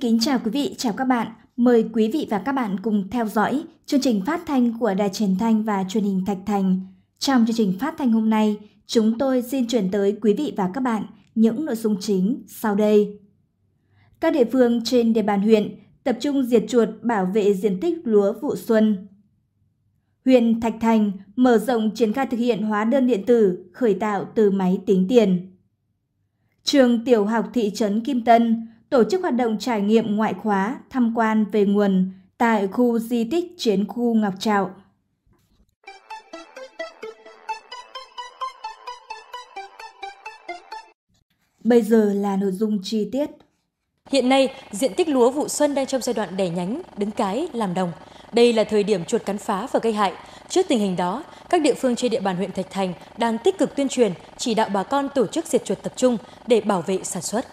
kính chào quý vị, chào các bạn. Mời quý vị và các bạn cùng theo dõi chương trình phát thanh của Đài Truyền thanh và Truyền hình Thạch Thành. Trong chương trình phát thanh hôm nay, chúng tôi xin chuyển tới quý vị và các bạn những nội dung chính sau đây. Các địa phương trên địa bàn huyện tập trung diệt chuột bảo vệ diện tích lúa vụ xuân. Huyện Thạch Thành mở rộng triển khai thực hiện hóa đơn điện tử khởi tạo từ máy tính tiền. Trường tiểu học thị trấn Kim Tân tổ chức hoạt động trải nghiệm ngoại khóa tham quan về nguồn tại khu di tích chiến khu Ngọc Trạo. Bây giờ là nội dung chi tiết. Hiện nay, diện tích lúa vụ xuân đang trong giai đoạn đẻ nhánh, đứng cái, làm đồng. Đây là thời điểm chuột cắn phá và gây hại. Trước tình hình đó, các địa phương trên địa bàn huyện Thạch Thành đang tích cực tuyên truyền, chỉ đạo bà con tổ chức diệt chuột tập trung để bảo vệ sản xuất.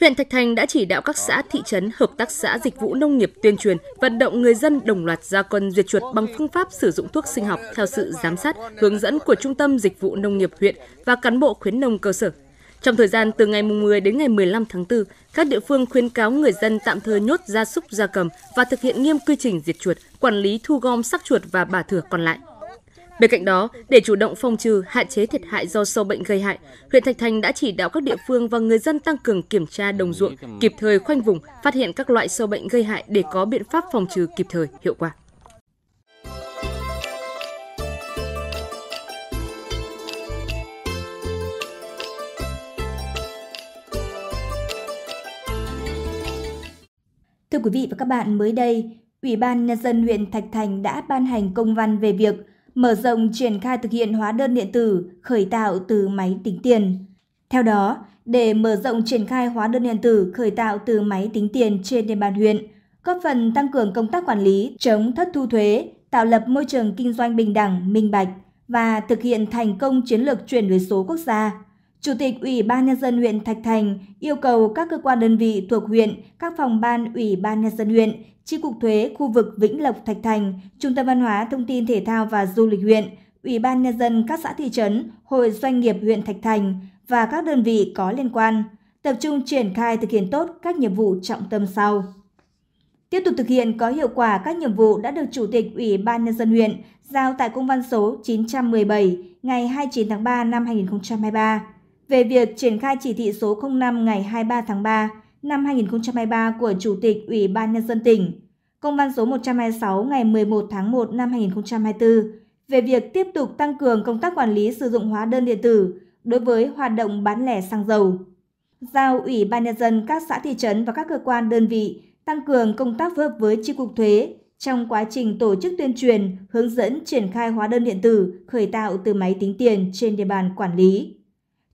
Huyện Thạch Thành đã chỉ đạo các xã, thị trấn, hợp tác xã dịch vụ nông nghiệp tuyên truyền, vận động người dân đồng loạt ra quân diệt chuột bằng phương pháp sử dụng thuốc sinh học theo sự giám sát, hướng dẫn của Trung tâm Dịch vụ Nông nghiệp huyện và cán bộ khuyến nông cơ sở. Trong thời gian từ ngày 10 đến ngày 15 tháng 4, các địa phương khuyến cáo người dân tạm thời nhốt gia súc gia cầm và thực hiện nghiêm quy trình diệt chuột, quản lý thu gom xác chuột và bả thừa còn lại. Bên cạnh đó, để chủ động phòng trừ, hạn chế thiệt hại do sâu bệnh gây hại, huyện Thạch Thành đã chỉ đạo các địa phương và người dân tăng cường kiểm tra đồng ruộng, kịp thời khoanh vùng, phát hiện các loại sâu bệnh gây hại để có biện pháp phòng trừ kịp thời, hiệu quả. Thưa quý vị và các bạn, mới đây, Ủy ban Nhân dân huyện Thạch Thành đã ban hành công văn về việc mở rộng triển khai thực hiện hóa đơn điện tử khởi tạo từ máy tính tiền. Theo đó, để mở rộng triển khai hóa đơn điện tử khởi tạo từ máy tính tiền trên địa bàn huyện, góp phần tăng cường công tác quản lý, chống thất thu thuế, tạo lập môi trường kinh doanh bình đẳng, minh bạch và thực hiện thành công chiến lược chuyển đổi số quốc gia. Chủ tịch Ủy ban nhân dân huyện Thạch Thành yêu cầu các cơ quan đơn vị thuộc huyện, các phòng ban Ủy ban nhân dân huyện Chi cục thuế khu vực Vĩnh Lộc Thạch Thành, Trung tâm Văn hóa Thông tin Thể thao và Du lịch huyện, Ủy ban Nhân dân các xã thị trấn, Hội Doanh nghiệp huyện Thạch Thành và các đơn vị có liên quan, tập trung triển khai thực hiện tốt các nhiệm vụ trọng tâm sau. Tiếp tục thực hiện có hiệu quả các nhiệm vụ đã được Chủ tịch Ủy ban Nhân dân huyện giao tại công văn số 917 ngày 29 tháng 3 năm 2023 về việc triển khai chỉ thị số 05 ngày 23 tháng 3 năm 2023 của Chủ tịch Ủy ban Nhân dân tỉnh, công văn số 126 ngày 11 tháng 1 năm 2024 về việc tiếp tục tăng cường công tác quản lý sử dụng hóa đơn điện tử đối với hoạt động bán lẻ xăng dầu. Giao Ủy ban Nhân dân các xã thị trấn và các cơ quan đơn vị tăng cường công tác phối hợp với Chi cục Thuế trong quá trình tổ chức tuyên truyền, hướng dẫn triển khai hóa đơn điện tử khởi tạo từ máy tính tiền trên địa bàn quản lý.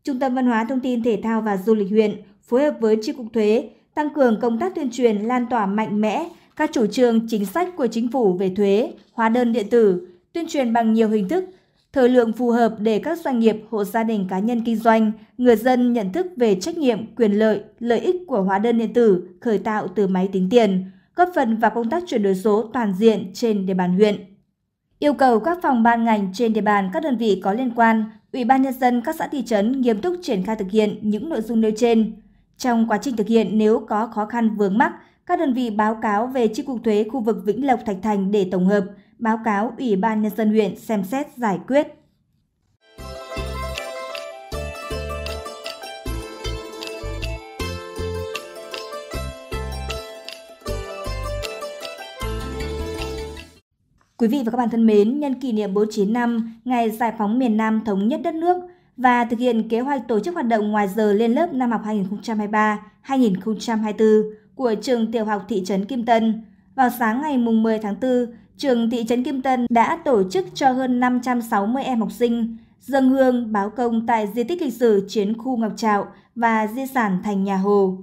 Trung tâm Văn hóa Thông tin Thể thao và Du lịch huyện phối hợp với Tri cục Thuế, tăng cường công tác tuyên truyền lan tỏa mạnh mẽ các chủ trương chính sách của chính phủ về thuế, hóa đơn điện tử, tuyên truyền bằng nhiều hình thức, thời lượng phù hợp để các doanh nghiệp, hộ gia đình cá nhân kinh doanh, người dân nhận thức về trách nhiệm, quyền lợi, lợi ích của hóa đơn điện tử khởi tạo từ máy tính tiền, góp phần vào công tác chuyển đổi số toàn diện trên địa bàn huyện. Yêu cầu các phòng ban ngành trên địa bàn các đơn vị có liên quan, Ủy ban nhân dân các xã thị trấn nghiêm túc triển khai thực hiện những nội dung nêu trên, trong quá trình thực hiện, nếu có khó khăn vướng mắc, các đơn vị báo cáo về Chi cục thuế khu vực Vĩnh Lộc Thạch Thành để tổng hợp, báo cáo Ủy ban Nhân dân huyện xem xét giải quyết. Quý vị và các bạn thân mến, nhân kỷ niệm 49 năm ngày giải phóng miền Nam thống nhất đất nước – và thực hiện kế hoạch tổ chức hoạt động ngoài giờ lên lớp năm học 2023-2024 của trường tiểu học thị trấn Kim Tân. Vào sáng ngày 10 tháng 4, trường thị trấn Kim Tân đã tổ chức cho hơn 560 em học sinh dân hương báo công tại di tích lịch sử chiến khu Ngọc Trạo và di sản thành nhà Hồ.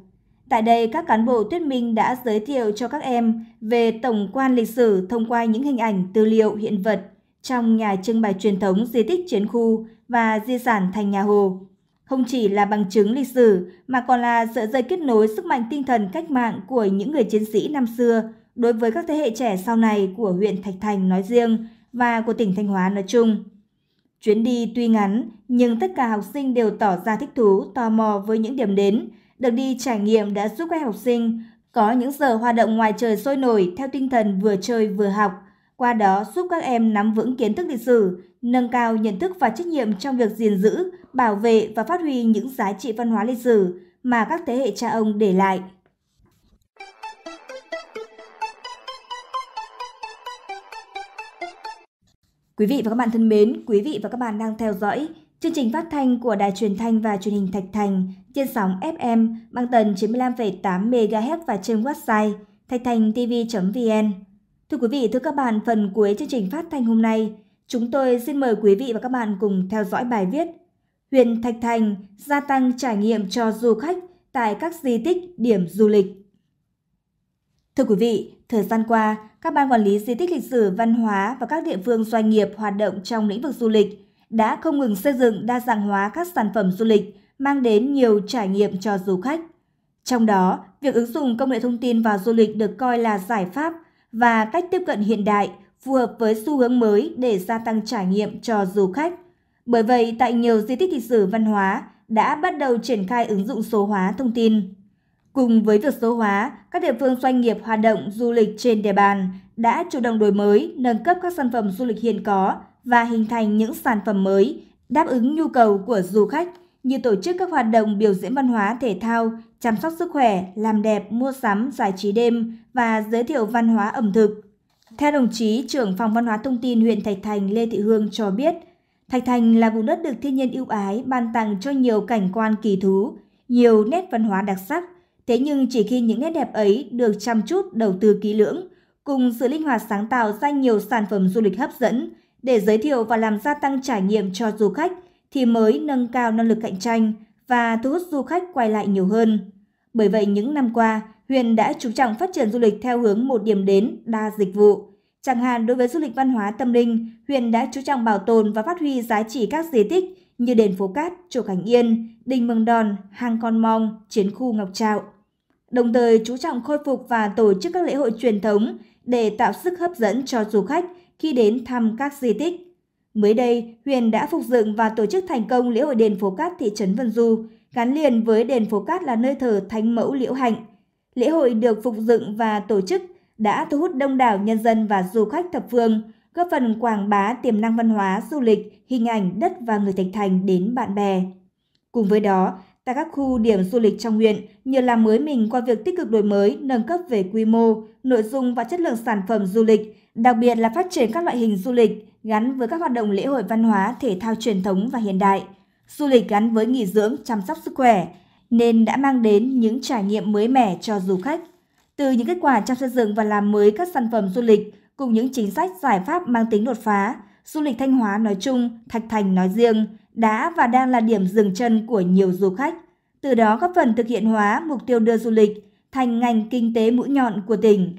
Tại đây, các cán bộ thuyết minh đã giới thiệu cho các em về tổng quan lịch sử thông qua những hình ảnh, tư liệu, hiện vật trong nhà trưng bày truyền thống di tích chiến khu và di sản thành nhà Hồ. Không chỉ là bằng chứng lịch sử mà còn là sợi dây kết nối sức mạnh tinh thần cách mạng của những người chiến sĩ năm xưa đối với các thế hệ trẻ sau này của huyện Thạch Thành nói riêng và của tỉnh Thanh Hóa nói chung. Chuyến đi tuy ngắn, nhưng tất cả học sinh đều tỏ ra thích thú, tò mò với những điểm đến. Được đi trải nghiệm đã giúp các học sinh có những giờ hoạt động ngoài trời sôi nổi theo tinh thần vừa chơi vừa học, qua đó giúp các em nắm vững kiến thức lịch sử, nâng cao nhận thức và trách nhiệm trong việc gìn giữ, bảo vệ và phát huy những giá trị văn hóa lịch sử mà các thế hệ cha ông để lại. Quý vị và các bạn thân mến, quý vị và các bạn đang theo dõi chương trình phát thanh của Đài Truyền thanh và Truyền hình Thạch Thành trên sóng FM bằng tần 95,8 MHz và trên website thạch thành tv vn Thưa quý vị, thưa các bạn, phần cuối chương trình phát thanh hôm nay, chúng tôi xin mời quý vị và các bạn cùng theo dõi bài viết Huyền Thạch Thành gia tăng trải nghiệm cho du khách tại các di tích điểm du lịch. Thưa quý vị, thời gian qua, các ban quản lý di tích lịch sử văn hóa và các địa phương doanh nghiệp hoạt động trong lĩnh vực du lịch đã không ngừng xây dựng đa dạng hóa các sản phẩm du lịch, mang đến nhiều trải nghiệm cho du khách. Trong đó, việc ứng dụng công nghệ thông tin vào du lịch được coi là giải pháp và cách tiếp cận hiện đại phù hợp với xu hướng mới để gia tăng trải nghiệm cho du khách. Bởi vậy, tại nhiều di tích lịch sử văn hóa đã bắt đầu triển khai ứng dụng số hóa thông tin. Cùng với việc số hóa, các địa phương doanh nghiệp hoạt động du lịch trên địa bàn đã chủ động đổi mới, nâng cấp các sản phẩm du lịch hiện có và hình thành những sản phẩm mới đáp ứng nhu cầu của du khách – như tổ chức các hoạt động biểu diễn văn hóa thể thao, chăm sóc sức khỏe, làm đẹp, mua sắm, giải trí đêm và giới thiệu văn hóa ẩm thực. Theo đồng chí, trưởng phòng văn hóa thông tin huyện Thạch Thành Lê Thị Hương cho biết, Thạch Thành là vùng đất được thiên nhiên ưu ái, ban tặng cho nhiều cảnh quan kỳ thú, nhiều nét văn hóa đặc sắc. Thế nhưng chỉ khi những nét đẹp ấy được chăm chút đầu tư kỹ lưỡng, cùng sự linh hoạt sáng tạo ra nhiều sản phẩm du lịch hấp dẫn để giới thiệu và làm gia tăng trải nghiệm cho du khách – thì mới nâng cao năng lực cạnh tranh và thu hút du khách quay lại nhiều hơn. Bởi vậy những năm qua, huyện đã chú trọng phát triển du lịch theo hướng một điểm đến đa dịch vụ. Chẳng hạn đối với du lịch văn hóa tâm linh, huyện đã chú trọng bảo tồn và phát huy giá trị các di tích như đền Phố Cát, chùa Cảnh Yên, đình mừng Đòn, hang Con Mong, chiến khu Ngọc Trạo. Đồng thời chú trọng khôi phục và tổ chức các lễ hội truyền thống để tạo sức hấp dẫn cho du khách khi đến thăm các di tích Mới đây, Huyền đã phục dựng và tổ chức thành công lễ hội đền Phố Cát thị trấn Vân Du, gắn liền với đền Phố Cát là nơi thờ Thánh Mẫu Liễu Hạnh. Lễ hội được phục dựng và tổ chức đã thu hút đông đảo nhân dân và du khách thập phương, góp phần quảng bá tiềm năng văn hóa, du lịch, hình ảnh đất và người Thạch Thành đến bạn bè. Cùng với đó, tại các khu điểm du lịch trong huyện, nhờ làm mới mình qua việc tích cực đổi mới, nâng cấp về quy mô, nội dung và chất lượng sản phẩm du lịch, đặc biệt là phát triển các loại hình du lịch, gắn với các hoạt động lễ hội văn hóa, thể thao truyền thống và hiện đại, du lịch gắn với nghỉ dưỡng, chăm sóc sức khỏe, nên đã mang đến những trải nghiệm mới mẻ cho du khách. Từ những kết quả trong xây dựng và làm mới các sản phẩm du lịch, cùng những chính sách giải pháp mang tính đột phá, du lịch Thanh Hóa nói chung, Thạch Thành nói riêng, đã và đang là điểm dừng chân của nhiều du khách. Từ đó góp phần thực hiện hóa mục tiêu đưa du lịch thành ngành kinh tế mũi nhọn của tỉnh.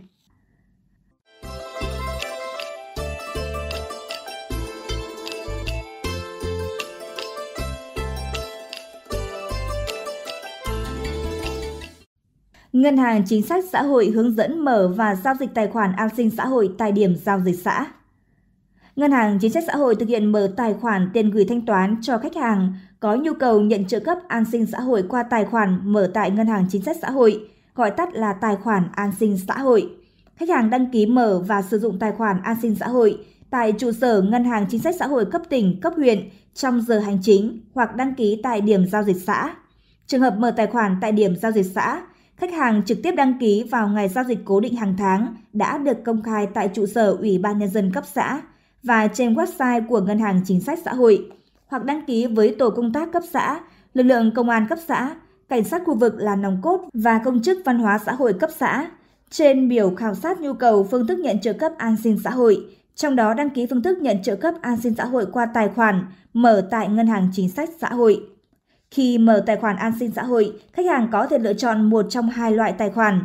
Ngân hàng Chính sách Xã hội hướng dẫn mở và giao dịch tài khoản an sinh xã hội tại điểm giao dịch xã. Ngân hàng Chính sách Xã hội thực hiện mở tài khoản tiền gửi thanh toán cho khách hàng có nhu cầu nhận trợ cấp an sinh xã hội qua tài khoản mở tại Ngân hàng Chính sách Xã hội, gọi tắt là tài khoản an sinh xã hội. Khách hàng đăng ký mở và sử dụng tài khoản an sinh xã hội tại trụ sở Ngân hàng Chính sách Xã hội cấp tỉnh, cấp huyện trong giờ hành chính hoặc đăng ký tại điểm giao dịch xã. Trường hợp mở tài khoản tại điểm giao dịch xã, Khách hàng trực tiếp đăng ký vào ngày giao dịch cố định hàng tháng đã được công khai tại trụ sở Ủy ban Nhân dân cấp xã và trên website của Ngân hàng Chính sách Xã hội hoặc đăng ký với tổ công tác cấp xã, lực lượng công an cấp xã, cảnh sát khu vực là nòng cốt và công chức văn hóa xã hội cấp xã. Trên biểu khảo sát nhu cầu phương thức nhận trợ cấp an sinh xã hội, trong đó đăng ký phương thức nhận trợ cấp an sinh xã hội qua tài khoản mở tại Ngân hàng Chính sách Xã hội. Khi mở tài khoản an sinh xã hội, khách hàng có thể lựa chọn một trong hai loại tài khoản.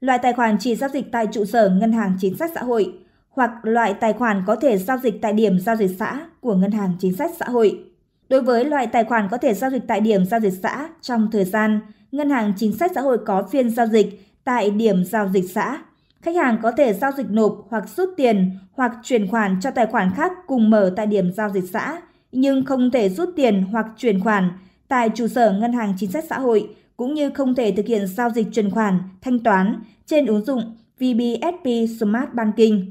Loại tài khoản chỉ giao dịch tại trụ sở ngân hàng chính sách xã hội hoặc loại tài khoản có thể giao dịch tại điểm giao dịch xã của ngân hàng chính sách xã hội. Đối với loại tài khoản có thể giao dịch tại điểm giao dịch xã trong thời gian ngân hàng chính sách xã hội có phiên giao dịch tại điểm giao dịch xã, khách hàng có thể giao dịch nộp hoặc rút tiền hoặc chuyển khoản cho tài khoản khác cùng mở tại điểm giao dịch xã nhưng không thể rút tiền hoặc chuyển khoản tại trụ sở Ngân hàng Chính sách Xã hội cũng như không thể thực hiện giao dịch chuyển khoản, thanh toán trên ứng dụng VBSP Smart Banking.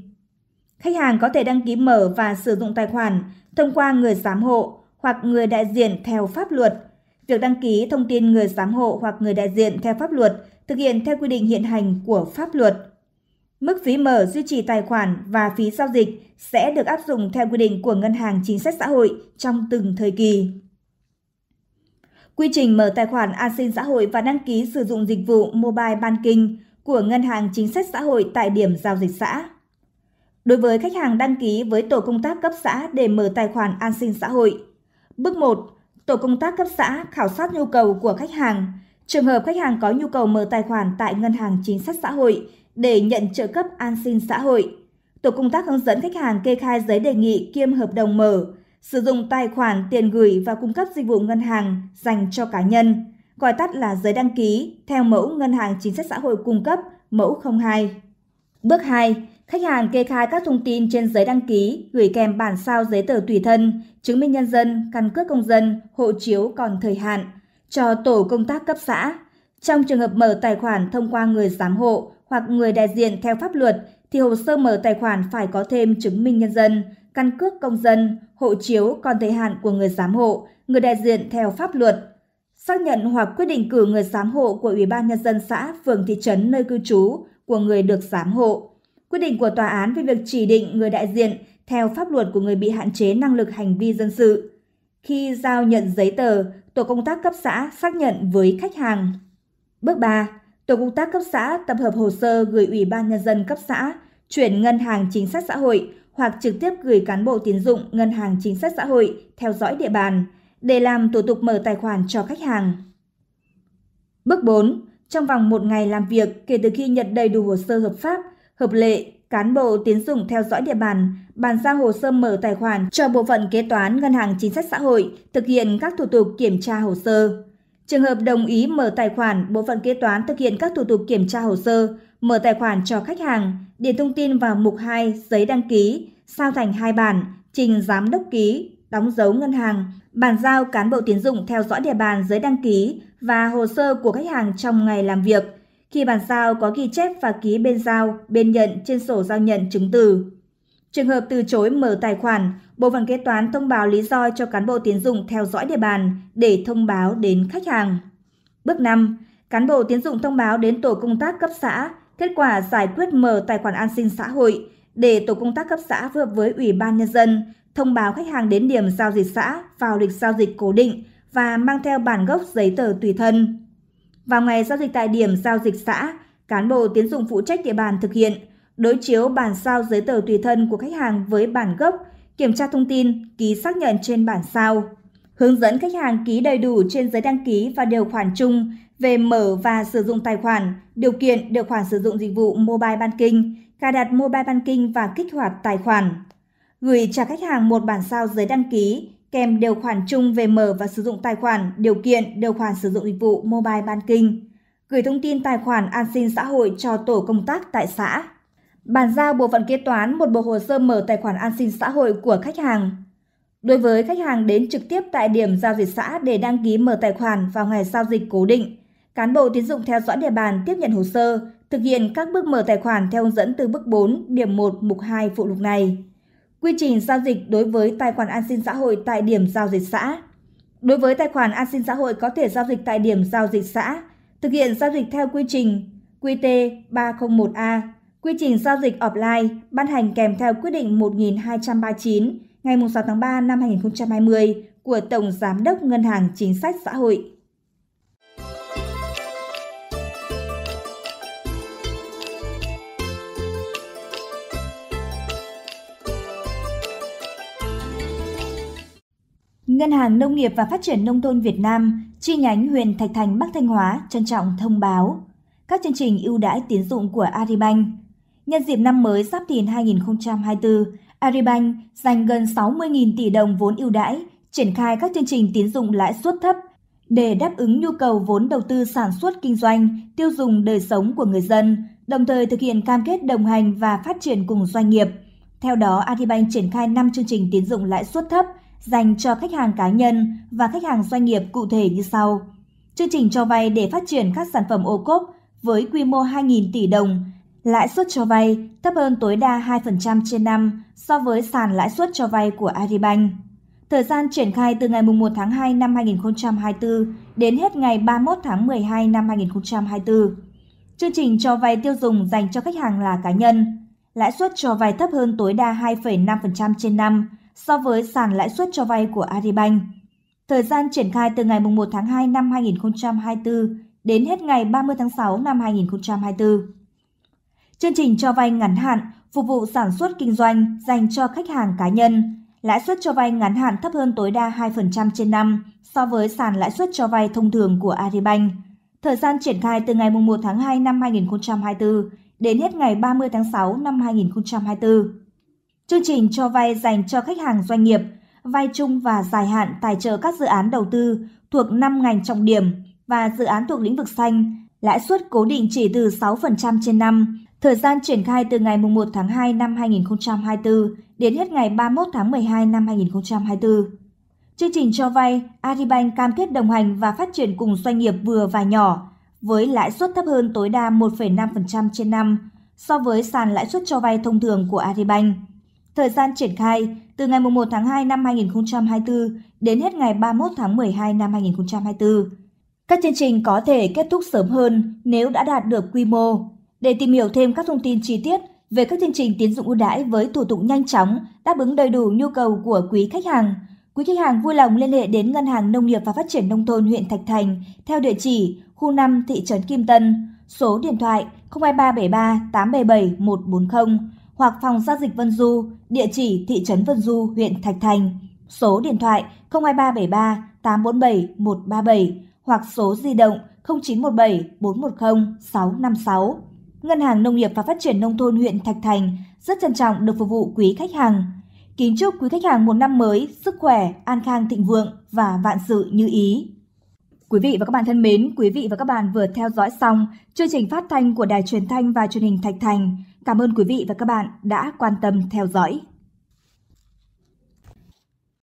Khách hàng có thể đăng ký mở và sử dụng tài khoản thông qua người giám hộ hoặc người đại diện theo pháp luật. Việc đăng ký thông tin người giám hộ hoặc người đại diện theo pháp luật thực hiện theo quy định hiện hành của pháp luật. Mức phí mở duy trì tài khoản và phí giao dịch sẽ được áp dụng theo quy định của Ngân hàng Chính sách Xã hội trong từng thời kỳ. Quy trình mở tài khoản an sinh xã hội và đăng ký sử dụng dịch vụ mobile banking của Ngân hàng Chính sách Xã hội tại điểm giao dịch xã. Đối với khách hàng đăng ký với tổ công tác cấp xã để mở tài khoản an sinh xã hội. Bước 1. Tổ công tác cấp xã khảo sát nhu cầu của khách hàng. Trường hợp khách hàng có nhu cầu mở tài khoản tại Ngân hàng Chính sách Xã hội để nhận trợ cấp an sinh xã hội. Tổ công tác hướng dẫn khách hàng kê khai giấy đề nghị kiêm hợp đồng mở, sử dụng tài khoản tiền gửi và cung cấp dịch vụ ngân hàng dành cho cá nhân, gọi tắt là giấy đăng ký theo mẫu ngân hàng chính sách xã hội cung cấp mẫu 02. Bước 2, khách hàng kê khai các thông tin trên giấy đăng ký, gửi kèm bản sao giấy tờ tùy thân, chứng minh nhân dân, căn cước công dân, hộ chiếu còn thời hạn cho tổ công tác cấp xã. Trong trường hợp mở tài khoản thông qua người giám hộ hoặc người đại diện theo pháp luật thì hồ sơ mở tài khoản phải có thêm chứng minh nhân dân, căn cước công dân, hộ chiếu còn thời hạn của người giám hộ, người đại diện theo pháp luật, xác nhận hoặc quyết định cử người giám hộ của Ủy ban nhân dân xã, phường, thị trấn nơi cư trú của người được giám hộ, quyết định của tòa án về việc chỉ định người đại diện theo pháp luật của người bị hạn chế năng lực hành vi dân sự. Khi giao nhận giấy tờ, tổ công tác cấp xã xác nhận với khách hàng. Bước 3, tổ công tác cấp xã tập hợp hồ sơ gửi Ủy ban nhân dân cấp xã, chuyển ngân hàng chính sách xã hội hoặc trực tiếp gửi cán bộ tín dụng ngân hàng chính sách xã hội theo dõi địa bàn để làm thủ tục mở tài khoản cho khách hàng. Bước 4. Trong vòng một ngày làm việc kể từ khi nhận đầy đủ hồ sơ hợp pháp, hợp lệ, cán bộ tiến dụng theo dõi địa bàn, bàn giao hồ sơ mở tài khoản cho bộ phận kế toán Ngân hàng Chính sách Xã hội thực hiện các thủ tục kiểm tra hồ sơ. Trường hợp đồng ý mở tài khoản, bộ phận kế toán thực hiện các thủ tục kiểm tra hồ sơ, mở tài khoản cho khách hàng, điền thông tin vào mục 2 giấy đăng ký, sao thành hai bản, trình giám đốc ký, đóng dấu ngân hàng, bàn giao cán bộ tiến dụng theo dõi địa bàn giấy đăng ký và hồ sơ của khách hàng trong ngày làm việc. Khi bàn giao có ghi chép và ký bên giao, bên nhận trên sổ giao nhận chứng từ. Trường hợp từ chối mở tài khoản, Bộ phận kế toán thông báo lý do cho cán bộ tiến dụng theo dõi địa bàn để thông báo đến khách hàng. Bước 5. Cán bộ tiến dụng thông báo đến tổ công tác cấp xã kết quả giải quyết mở tài khoản an sinh xã hội để tổ công tác cấp xã phối hợp với Ủy ban Nhân dân thông báo khách hàng đến điểm giao dịch xã vào lịch giao dịch cố định và mang theo bản gốc giấy tờ tùy thân. Vào ngày giao dịch tại điểm giao dịch xã, cán bộ tiến dụng phụ trách địa bàn thực hiện đối chiếu bản sao giấy tờ tùy thân của khách hàng với bản gốc, kiểm tra thông tin, ký xác nhận trên bản sao. Hướng dẫn khách hàng ký đầy đủ trên giấy đăng ký và điều khoản chung về mở và sử dụng tài khoản, điều kiện điều khoản sử dụng dịch vụ mobile banking, cài đặt mobile banking và kích hoạt tài khoản. Gửi trả khách hàng một bản sao giấy đăng ký kèm điều khoản chung về mở và sử dụng tài khoản, điều kiện điều khoản sử dụng dịch vụ mobile banking. Gửi thông tin tài khoản an sinh xã hội cho tổ công tác tại xã. Bàn giao bộ phận kế toán một bộ hồ sơ mở tài khoản an sinh xã hội của khách hàng. Đối với khách hàng đến trực tiếp tại điểm giao dịch xã để đăng ký mở tài khoản vào ngày giao dịch cố định, Cán bộ tín dụng theo dõi địa bàn tiếp nhận hồ sơ, thực hiện các bước mở tài khoản theo hướng dẫn từ bước 4, điểm 1, mục 2 phụ lục này. Quy trình giao dịch đối với tài khoản an sinh xã hội tại điểm giao dịch xã. Đối với tài khoản an sinh xã hội có thể giao dịch tại điểm giao dịch xã, thực hiện giao dịch theo quy trình QT 301A, quy trình giao dịch offline ban hành kèm theo quyết định 1239 ngày 6 tháng 3 năm 2020 của Tổng Giám đốc Ngân hàng Chính sách Xã hội. Ngân hàng Nông nghiệp và Phát triển Nông thôn Việt Nam chi nhánh huyện Thạch Thành Bắc Thanh Hóa trân trọng thông báo các chương trình ưu đãi tín dụng của Aribank. Nhân dịp năm mới Giáp Thìn 2024, Aribank dành gần 60.000 tỷ đồng vốn ưu đãi, triển khai các chương trình tín dụng lãi suất thấp để đáp ứng nhu cầu vốn đầu tư sản xuất kinh doanh, tiêu dùng đời sống của người dân, đồng thời thực hiện cam kết đồng hành và phát triển cùng doanh nghiệp. Theo đó, Aribank triển khai 5 chương trình tín dụng lãi suất thấp – dành cho khách hàng cá nhân và khách hàng doanh nghiệp cụ thể như sau. Chương trình cho vay để phát triển các sản phẩm ô cốp với quy mô 2.000 tỷ đồng, lãi suất cho vay thấp hơn tối đa 2% trên năm so với sàn lãi suất cho vay của Agribank. Thời gian triển khai từ ngày 1 tháng 2 năm 2024 đến hết ngày 31 tháng 12 năm 2024. Chương trình cho vay tiêu dùng dành cho khách hàng là cá nhân. Lãi suất cho vay thấp hơn tối đa 2,5% trên năm so với sàn lãi suất cho vay của Aribank, Thời gian triển khai từ ngày 1 tháng 2 năm 2024 đến hết ngày 30 tháng 6 năm 2024. Chương trình cho vay ngắn hạn phục vụ sản xuất kinh doanh dành cho khách hàng cá nhân. Lãi suất cho vay ngắn hạn thấp hơn tối đa 2% trên năm so với sàn lãi suất cho vay thông thường của Aribank, Thời gian triển khai từ ngày 1 tháng 2 năm 2024 đến hết ngày 30 tháng 6 năm 2024. Chương trình cho vay dành cho khách hàng doanh nghiệp, vay chung và dài hạn tài trợ các dự án đầu tư thuộc 5 ngành trọng điểm và dự án thuộc lĩnh vực xanh, lãi suất cố định chỉ từ 6% trên năm, thời gian triển khai từ ngày 1 tháng 2 năm 2024 đến hết ngày 31 tháng 12 năm 2024. Chương trình cho vay, Aribank cam kết đồng hành và phát triển cùng doanh nghiệp vừa và nhỏ với lãi suất thấp hơn tối đa 1,5% trên năm so với sàn lãi suất cho vay thông thường của Aribank. Thời gian triển khai từ ngày 1 tháng 2 năm 2024 đến hết ngày 31 tháng 12 năm 2024. Các chương trình có thể kết thúc sớm hơn nếu đã đạt được quy mô. Để tìm hiểu thêm các thông tin chi tiết về các chương trình tiến dụng ưu đãi với thủ tục nhanh chóng, đáp ứng đầy đủ nhu cầu của quý khách hàng, quý khách hàng vui lòng liên hệ đến Ngân hàng Nông nghiệp và Phát triển Nông thôn huyện Thạch Thành theo địa chỉ khu 5 thị trấn Kim Tân, số điện thoại 02373 877 140 hoặc phòng giao dịch Vân Du, địa chỉ thị trấn Vân Du, huyện Thạch Thành, số điện thoại 02373 847 137 hoặc số di động 0917 410 656. Ngân hàng Nông nghiệp và Phát triển Nông thôn huyện Thạch Thành rất trân trọng được phục vụ quý khách hàng. Kính chúc quý khách hàng một năm mới, sức khỏe, an khang thịnh vượng và vạn sự như ý. Quý vị và các bạn thân mến, quý vị và các bạn vừa theo dõi xong chương trình phát thanh của Đài Truyền thanh và Truyền hình Thạch Thành. Cảm ơn quý vị và các bạn đã quan tâm theo dõi.